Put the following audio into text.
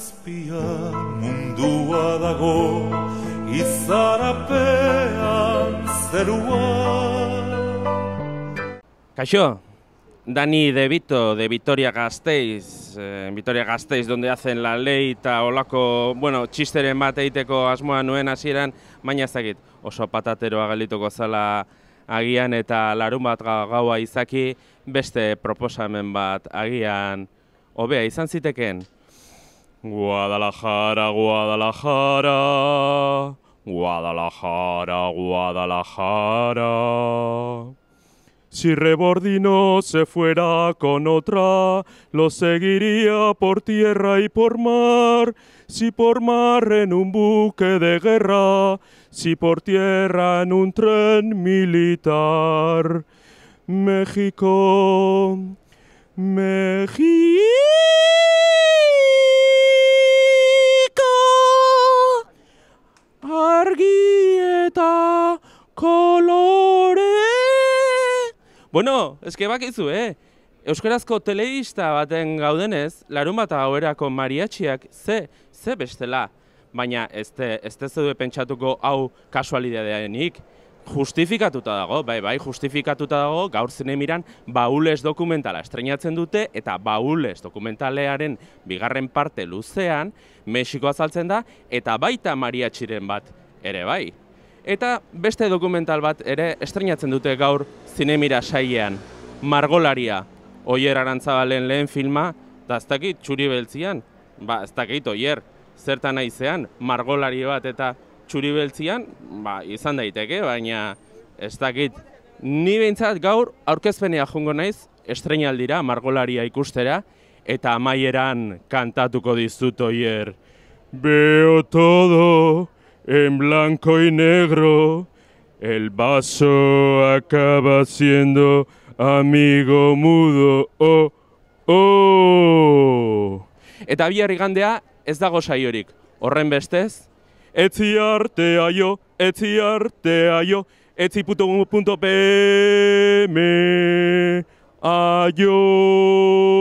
azpian mundua dago izarapea zerua. Kaixo, Dani Debito Vito, de Vitoria Gasteiz, eh, Vitoria Gasteiz donde hacen la ley eta olako, bueno, txisteren bat eiteko asmoa nuen hasieran, baina ez dakit, oso patateroa galituko zala agian eta larun bat gaua izaki beste proposamen bat agian hobea izan zitekeen. Guadalajara, Guadalajara, Guadalajara, Guadalajara. Si Rebordino se fuera con otra, lo seguiría por tierra y por mar. Si por mar en un buque de guerra, si por tierra en un tren militar. México, México. argi eta kolore. Bueno, eske bakizu, eh? Euskarazko teleista baten gaudenez, larun bat hauerako mariatxiak ze, ze bestela. Baina ez te, pentsatuko hau kasualidadeanik. Justifikatuta dago, bai, bai, justifikatuta dago, gaur zine miran, baules dokumentala estrenatzen dute, eta baules dokumentalearen bigarren parte luzean, Mexiko azaltzen da, eta baita mariatxiren bat ere bai. Eta beste dokumental bat ere estrenatzen dute gaur zinemira saiean, Margolaria, Oier Arantzabalen lehen filma, eta ez dakit, txuri beltzian, ba, ez dakit, Oier, zertan aizean, Margolari bat eta txuri beltzian, ba, izan daiteke, baina ez dakit, ni behintzat gaur aurkezpenea jungo naiz, estrenaldira, Margolaria ikustera, eta amaieran kantatuko dizut, Oier, Beo todo, en blanco y negro, el vaso acaba siendo amigo mudo, oh, oh. Eta bi gandea ez dago saiorik, horren bestez? Etzi arte aio, etzi arte aio, etzi puto punto peme aio.